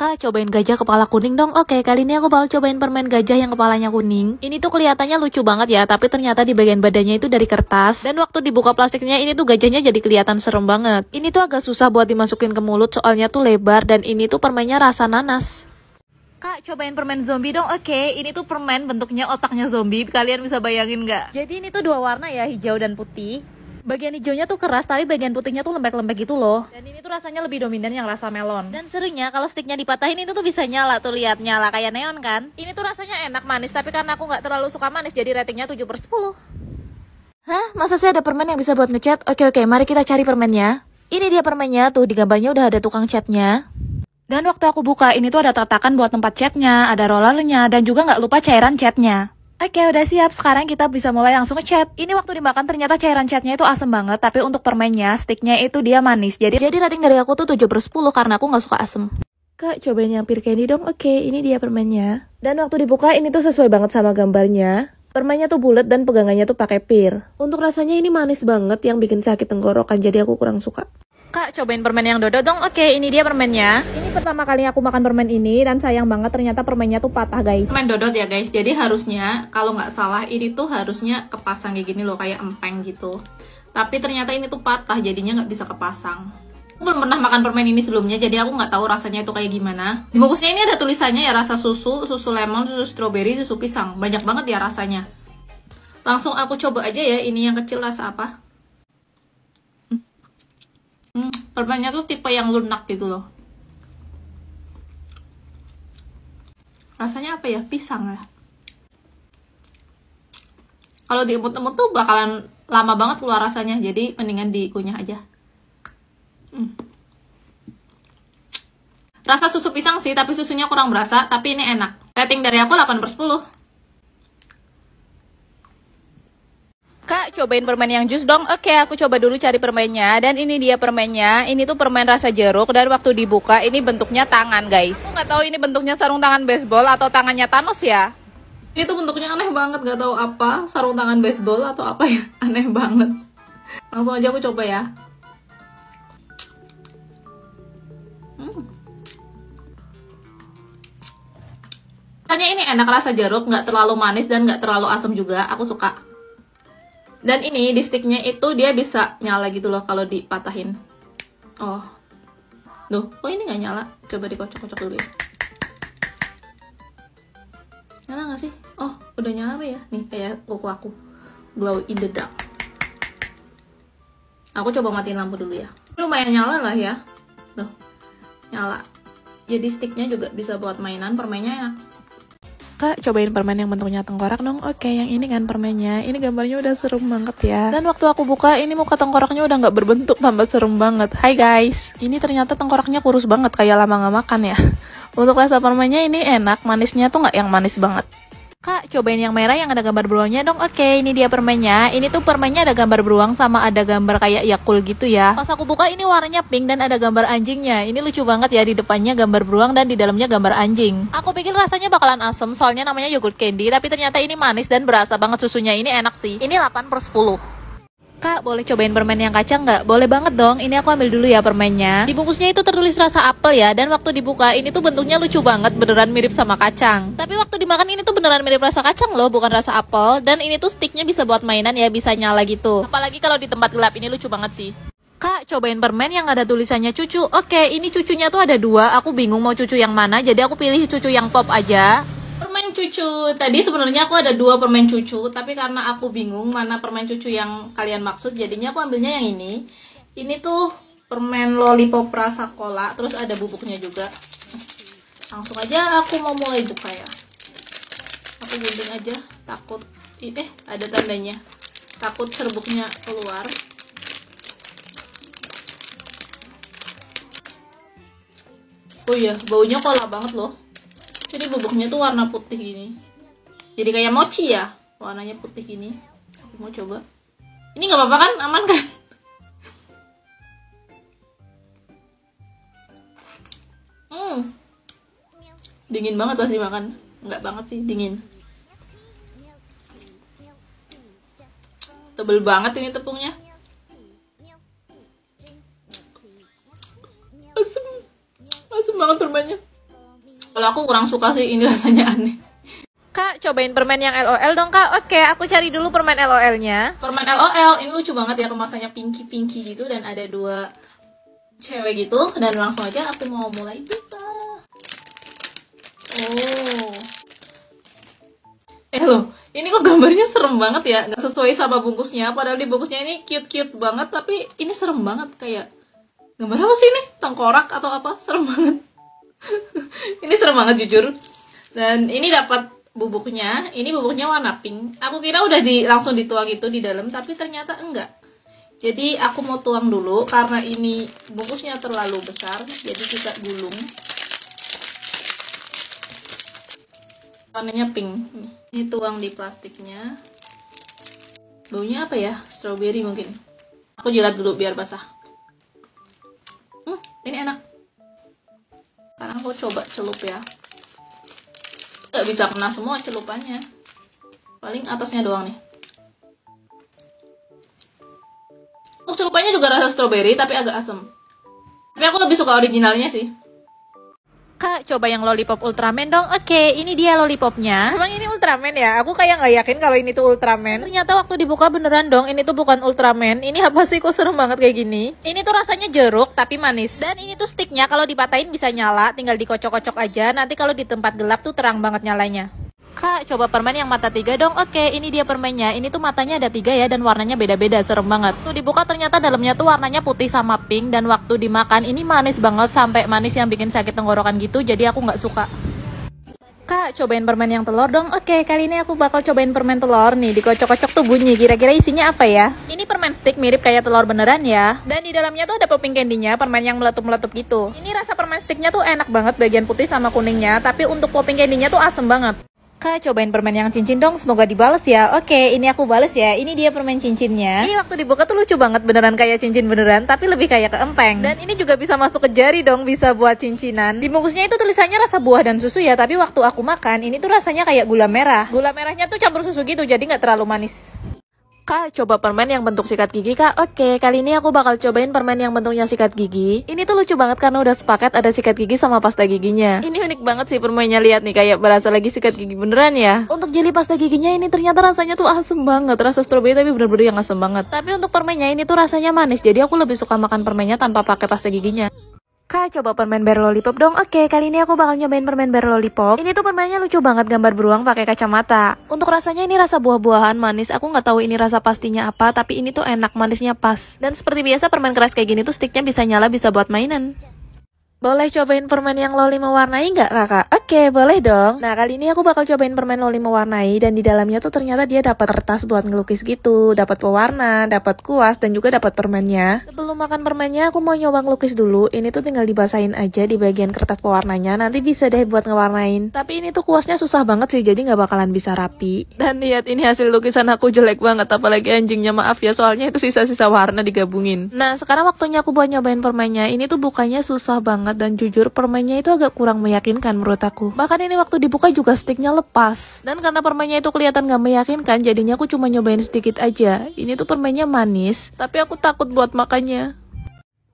Kak, cobain gajah kepala kuning dong. Oke, kali ini aku bakal cobain permen gajah yang kepalanya kuning. Ini tuh kelihatannya lucu banget ya, tapi ternyata di bagian badannya itu dari kertas. Dan waktu dibuka plastiknya, ini tuh gajahnya jadi kelihatan serem banget. Ini tuh agak susah buat dimasukin ke mulut, soalnya tuh lebar, dan ini tuh permennya rasa nanas. Kak, cobain permen zombie dong. Oke, ini tuh permen bentuknya otaknya zombie. Kalian bisa bayangin nggak? Jadi ini tuh dua warna ya, hijau dan putih bagian hijaunya tuh keras tapi bagian putihnya tuh lembek-lembek gitu loh dan ini tuh rasanya lebih dominan yang rasa melon dan serunya kalau sticknya dipatahin itu tuh bisa nyala tuh lihat nyala kayak neon kan ini tuh rasanya enak manis tapi karena aku nggak terlalu suka manis jadi ratingnya 7 per 10 hah masa sih ada permen yang bisa buat ngechat? oke oke mari kita cari permennya ini dia permennya tuh di gambarnya udah ada tukang catnya dan waktu aku buka ini tuh ada tatakan buat tempat catnya ada rollernya dan juga nggak lupa cairan catnya Oke udah siap, sekarang kita bisa mulai langsung ngechat Ini waktu dimakan ternyata cairan chatnya itu asem banget Tapi untuk permennya, sticknya itu dia manis Jadi jadi rating dari aku tuh 7 per 10 karena aku gak suka asem. Kak cobain yang pir candy dong, oke ini dia permennya Dan waktu dibuka ini tuh sesuai banget sama gambarnya Permennya tuh bulat dan pegangannya tuh pakai pir. Untuk rasanya ini manis banget yang bikin sakit tenggorokan jadi aku kurang suka. Kak, cobain permen yang Dodo dong. Oke, ini dia permennya. Ini pertama kali aku makan permen ini dan sayang banget ternyata permennya tuh patah, guys. Permen Dodot ya, guys. Jadi harusnya kalau nggak salah ini tuh harusnya kepasang kayak gini loh, kayak empeng gitu. Tapi ternyata ini tuh patah, jadinya nggak bisa kepasang. Aku belum pernah makan permen ini sebelumnya, jadi aku nggak tahu rasanya itu kayak gimana. Di bungkusnya ini ada tulisannya ya, rasa susu, susu lemon, susu stroberi, susu pisang. Banyak banget ya rasanya. Langsung aku coba aja ya, ini yang kecil rasa apa. permennya tuh tipe yang lunak gitu loh rasanya apa ya pisang ya kalau diemut-emut tuh bakalan lama banget keluar rasanya jadi mendingan dikunyah aja hmm. rasa susu pisang sih tapi susunya kurang berasa tapi ini enak rating dari aku 8 per 10 cobain permen yang jus dong. Oke, aku coba dulu cari permennya. Dan ini dia permennya. Ini tuh permen rasa jeruk. Dan waktu dibuka, ini bentuknya tangan, guys. Aku nggak tahu ini bentuknya sarung tangan baseball atau tangannya Thanos ya. Ini tuh bentuknya aneh banget, gak tau apa. Sarung tangan baseball atau apa ya. Aneh banget. Langsung aja aku coba ya. Hmm. ini enak rasa jeruk, nggak terlalu manis dan nggak terlalu asam juga. Aku suka. Dan ini di sticknya itu dia bisa nyala gitu loh kalau dipatahin. Oh. Duh, kok oh ini nggak nyala? Coba dikocok-kocok dulu ya. Nyala nggak sih? Oh, udah nyala apa ya? Nih, kayak kuku aku. Glow in the dark. Aku coba matiin lampu dulu ya. Lumayan nyala lah ya. Tuh, nyala. Jadi sticknya juga bisa buat mainan, permainnya enak. Kak, cobain permen yang bentuknya tengkorak dong. Oke, yang ini kan permennya. Ini gambarnya udah serem banget ya. Dan waktu aku buka, ini muka tengkoraknya udah nggak berbentuk, tambah serem banget. Hai guys, ini ternyata tengkoraknya kurus banget, kayak lama nggak makan ya. Untuk rasa permennya ini enak, manisnya tuh nggak yang manis banget. Kak, cobain yang merah yang ada gambar beruangnya dong. Oke, okay, ini dia permennya. Ini tuh permennya ada gambar beruang sama ada gambar kayak Yakul gitu ya. Pas aku buka ini warnanya pink dan ada gambar anjingnya. Ini lucu banget ya di depannya gambar beruang dan di dalamnya gambar anjing. Aku pikir rasanya bakalan asem soalnya namanya yogurt candy, tapi ternyata ini manis dan berasa banget susunya. Ini enak sih. Ini 8 per 10. Kak, boleh cobain permen yang kacang nggak? Boleh banget dong, ini aku ambil dulu ya permennya. Di bungkusnya itu tertulis rasa apel ya, dan waktu dibuka ini tuh bentuknya lucu banget, beneran mirip sama kacang. Tapi waktu dimakan ini tuh beneran mirip rasa kacang loh, bukan rasa apel. Dan ini tuh sticknya bisa buat mainan ya, bisa nyala gitu. Apalagi kalau di tempat gelap, ini lucu banget sih. Kak, cobain permen yang ada tulisannya cucu. Oke, ini cucunya tuh ada dua. Aku bingung mau cucu yang mana, jadi aku pilih cucu yang pop aja cucu. Tadi sebenarnya aku ada dua permen cucu, tapi karena aku bingung mana permen cucu yang kalian maksud, jadinya aku ambilnya yang ini. Ini tuh permen lollipop rasa cola, terus ada bubuknya juga. Langsung aja aku mau mulai buka ya. Aku gunting aja, takut eh ada tandanya. Takut serbuknya keluar. Oh iya, baunya cola banget loh jadi bubuknya tuh warna putih gini jadi kayak mochi ya warnanya putih gini aku mau coba ini nggak apa-apa kan aman kan hmm dingin banget pas dimakan nggak banget sih dingin tebel banget ini tepungnya asem asem banget perbanyak kalau aku kurang suka sih ini rasanya aneh. Kak, cobain permen yang LOL dong, Kak. Oke, aku cari dulu permen LOL-nya. Permen LOL, ini lucu banget ya kemasannya pinky-pinky gitu dan ada dua cewek gitu dan langsung aja aku mau mulai buka. Oh. Eh loh, ini kok gambarnya serem banget ya, nggak sesuai sama bungkusnya. Padahal di bungkusnya ini cute-cute banget, tapi ini serem banget kayak gambar apa sih ini? Tengkorak atau apa? Serem banget. ini serem banget jujur dan ini dapat bubuknya ini bubuknya warna pink aku kira udah di langsung dituang itu di dalam tapi ternyata enggak jadi aku mau tuang dulu karena ini bungkusnya terlalu besar jadi kita gulung warnanya pink ini tuang di plastiknya baunya apa ya strawberry mungkin aku jilat dulu biar basah hmm, ini enak aku coba celup ya nggak bisa kena semua celupannya paling atasnya doang nih untuk oh, celupannya juga rasa stroberi tapi agak asem tapi aku lebih suka originalnya sih kak coba yang lollipop Ultraman dong oke okay, ini dia lollipopnya emang ini Ultraman ya aku kayak nggak yakin kalau ini tuh Ultraman ternyata waktu dibuka beneran dong ini tuh bukan Ultraman ini apa sih kok serem banget kayak gini ini tuh rasanya jeruk tapi manis dan ini tuh sticknya kalau dipatahin bisa nyala tinggal dikocok-kocok aja nanti kalau di tempat gelap tuh terang banget nyalanya Kak, coba permen yang mata tiga dong. Oke, ini dia permennya. Ini tuh matanya ada tiga ya dan warnanya beda-beda. Serem banget. Tuh dibuka ternyata dalamnya tuh warnanya putih sama pink dan waktu dimakan ini manis banget sampai manis yang bikin sakit tenggorokan gitu. Jadi aku nggak suka. Kak, cobain permen yang telur dong. Oke, kali ini aku bakal cobain permen telur nih. Dikocok-kocok tuh bunyi. Kira-kira isinya apa ya? Ini permen stick mirip kayak telur beneran ya. Dan di dalamnya tuh ada popping candy-nya, permen yang meletup-meletup gitu. Ini rasa permen sticknya tuh enak banget bagian putih sama kuningnya, tapi untuk popping candy-nya tuh asem banget. Kak cobain permen yang cincin dong, semoga dibales ya. Oke, ini aku bales ya. Ini dia permen cincinnya. Ini waktu dibuka tuh lucu banget, beneran kayak cincin beneran, tapi lebih kayak ke empeng. Dan ini juga bisa masuk ke jari dong, bisa buat cincinan. Di bungkusnya itu tulisannya rasa buah dan susu ya, tapi waktu aku makan ini tuh rasanya kayak gula merah. Gula merahnya tuh campur susu gitu, jadi nggak terlalu manis. Kak, coba permen yang bentuk sikat gigi, Kak. Oke, kali ini aku bakal cobain permen yang bentuknya sikat gigi. Ini tuh lucu banget karena udah sepaket ada sikat gigi sama pasta giginya. Ini unik banget sih permennya, lihat nih kayak berasa lagi sikat gigi beneran ya. Untuk jeli pasta giginya ini ternyata rasanya tuh asem banget, rasa strawberry tapi bener-bener yang asem banget. Tapi untuk permennya ini tuh rasanya manis, jadi aku lebih suka makan permennya tanpa pakai pasta giginya. Kak coba permen bear lollipop dong Oke kali ini aku bakal nyobain permen bear lollipop Ini tuh permennya lucu banget gambar beruang pakai kacamata Untuk rasanya ini rasa buah-buahan manis Aku nggak tahu ini rasa pastinya apa Tapi ini tuh enak manisnya pas Dan seperti biasa permen keras kayak gini tuh sticknya bisa nyala bisa buat mainan boleh cobain permen yang loli mewarnai nggak kakak? Oke, boleh dong. Nah, kali ini aku bakal cobain permen loli mewarnai dan di dalamnya tuh ternyata dia dapat kertas buat ngelukis gitu, dapat pewarna, dapat kuas dan juga dapat permennya. Sebelum makan permennya, aku mau nyoba ngelukis dulu. Ini tuh tinggal dibasahin aja di bagian kertas pewarnanya, nanti bisa deh buat ngewarnain. Tapi ini tuh kuasnya susah banget sih, jadi nggak bakalan bisa rapi. Dan lihat ini hasil lukisan aku jelek banget, apalagi anjingnya maaf ya, soalnya itu sisa-sisa warna digabungin. Nah, sekarang waktunya aku buat nyobain permennya. Ini tuh bukannya susah banget banget dan jujur permennya itu agak kurang meyakinkan menurut aku. Bahkan ini waktu dibuka juga sticknya lepas. Dan karena permennya itu kelihatan gak meyakinkan jadinya aku cuma nyobain sedikit aja. Ini tuh permennya manis tapi aku takut buat makannya.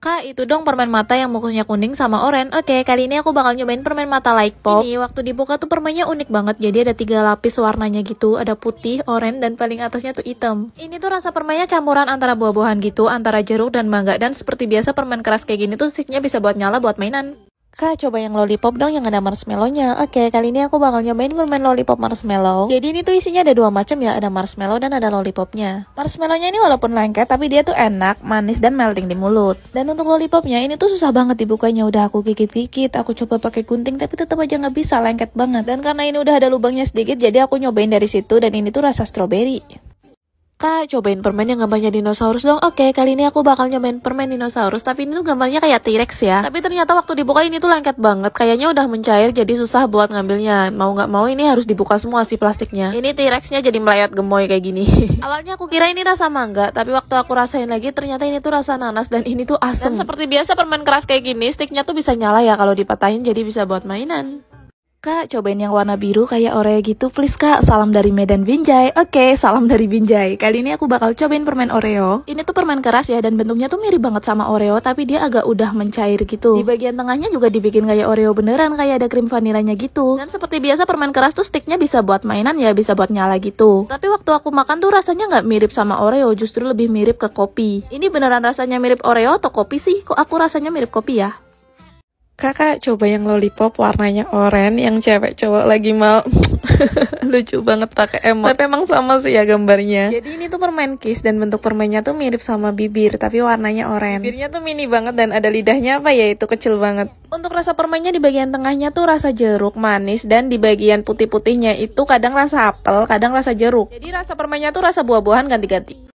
Kak, itu dong permen mata yang mukusnya kuning sama oranye. Oke, kali ini aku bakal nyobain permen mata Like Pop. Ini waktu dibuka tuh permennya unik banget. Jadi ada tiga lapis warnanya gitu. Ada putih, oranye dan paling atasnya tuh hitam. Ini tuh rasa permennya campuran antara buah-buahan gitu, antara jeruk dan mangga. Dan seperti biasa permen keras kayak gini tuh sticknya bisa buat nyala buat mainan. Kak, coba yang lollipop dong yang ada marshmallow-nya. Oke, kali ini aku bakal nyobain permen lollipop marshmallow. Jadi ini tuh isinya ada dua macam ya, ada marshmallow dan ada lollipop-nya. Marshmallow-nya ini walaupun lengket, tapi dia tuh enak, manis dan melting di mulut. Dan untuk lollipop-nya, ini tuh susah banget dibukanya. Udah aku gigit-gigit, aku coba pakai gunting, tapi tetap aja nggak bisa, lengket banget. Dan karena ini udah ada lubangnya sedikit, jadi aku nyobain dari situ dan ini tuh rasa strawberry. Kak, cobain permen yang gambarnya dinosaurus dong. Oke, okay, kali ini aku bakal nyobain permen dinosaurus, tapi ini tuh gambarnya kayak T-Rex ya. Tapi ternyata waktu dibuka ini tuh lengket banget. Kayaknya udah mencair jadi susah buat ngambilnya. Mau nggak mau ini harus dibuka semua sih plastiknya. Ini T-Rexnya jadi melayat gemoy kayak gini. Awalnya aku kira ini rasa mangga, tapi waktu aku rasain lagi ternyata ini tuh rasa nanas dan ini tuh asam. Dan seperti biasa permen keras kayak gini, sticknya tuh bisa nyala ya kalau dipatahin jadi bisa buat mainan. Kak, cobain yang warna biru kayak Oreo gitu, please kak. Salam dari Medan Binjai. Oke, okay, salam dari Binjai. Kali ini aku bakal cobain permen Oreo. Ini tuh permen keras ya, dan bentuknya tuh mirip banget sama Oreo, tapi dia agak udah mencair gitu. Di bagian tengahnya juga dibikin kayak Oreo beneran, kayak ada krim vanilanya gitu. Dan seperti biasa, permen keras tuh sticknya bisa buat mainan ya, bisa buat nyala gitu. Tapi waktu aku makan tuh rasanya nggak mirip sama Oreo, justru lebih mirip ke kopi. Ini beneran rasanya mirip Oreo atau kopi sih? Kok aku rasanya mirip kopi ya? Kakak coba yang lollipop warnanya oranye yang cewek cowok lagi mau lucu banget pakai emot. Tapi emang sama sih ya gambarnya. Jadi ini tuh permen kiss dan bentuk permennya tuh mirip sama bibir tapi warnanya oranye. Bibirnya tuh mini banget dan ada lidahnya apa ya itu kecil banget. Untuk rasa permennya di bagian tengahnya tuh rasa jeruk manis dan di bagian putih-putihnya itu kadang rasa apel, kadang rasa jeruk. Jadi rasa permennya tuh rasa buah-buahan ganti-ganti.